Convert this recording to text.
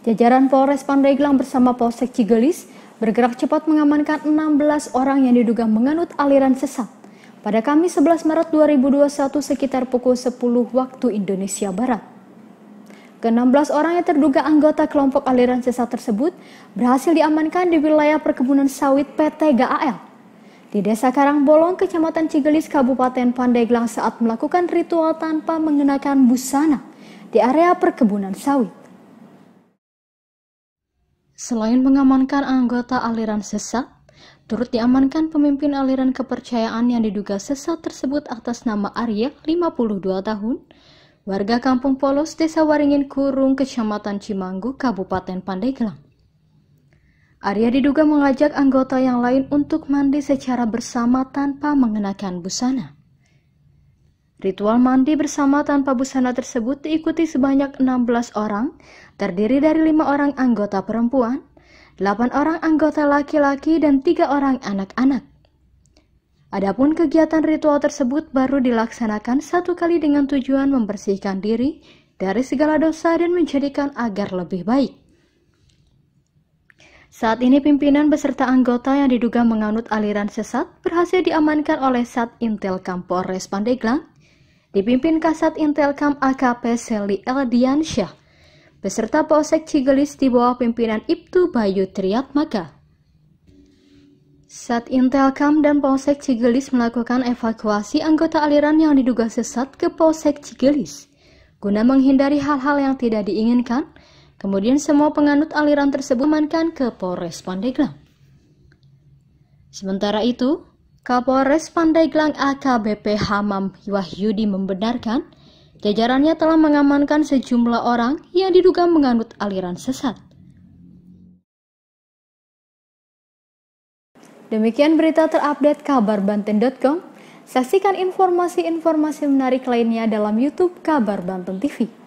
Jajaran Polres Pandeglang bersama Polsek Cigelis bergerak cepat mengamankan 16 orang yang diduga menganut aliran sesat. Pada Kamis 11 Maret 2021 sekitar pukul 10 waktu Indonesia Barat. Ke-16 orang yang terduga anggota kelompok aliran sesat tersebut berhasil diamankan di wilayah perkebunan sawit PT GAL di Desa Karangbolong, Kecamatan Cigelis, Kabupaten Pandeglang saat melakukan ritual tanpa mengenakan busana di area perkebunan sawit. Selain mengamankan anggota aliran sesat, turut diamankan pemimpin aliran kepercayaan yang diduga sesat tersebut atas nama Arya, 52 tahun, warga Kampung Polos, Desa Waringin Kurung, Kecamatan Cimanggu, Kabupaten Pandeglang. Arya diduga mengajak anggota yang lain untuk mandi secara bersama tanpa mengenakan busana. Ritual mandi bersama tanpa busana tersebut diikuti sebanyak 16 orang, terdiri dari lima orang anggota perempuan, 8 orang anggota laki-laki, dan tiga orang anak-anak. Adapun kegiatan ritual tersebut baru dilaksanakan satu kali dengan tujuan membersihkan diri dari segala dosa dan menjadikan agar lebih baik. Saat ini pimpinan beserta anggota yang diduga menganut aliran sesat berhasil diamankan oleh Sat Intel Kampores Pandeglang dipimpin Kasat Intelkam AKP Seli Eldiansyah, beserta Polsek Cigelis di bawah pimpinan Ibtu Bayu Triatmaka. Sat Intelkam dan Polsek Cigelis melakukan evakuasi anggota aliran yang diduga sesat ke Polsek Cigelis, guna menghindari hal-hal yang tidak diinginkan, kemudian semua penganut aliran tersebut mankan ke Polres Pandeglang. Sementara itu, Kapolres Pandeglang AKBP Hamam Wahyudi membenarkan jajarannya telah mengamankan sejumlah orang yang diduga menganut aliran sesat. Demikian berita terupdate kabar Banten.com. Saksikan informasi-informasi menarik lainnya dalam YouTube Kabar Banten TV.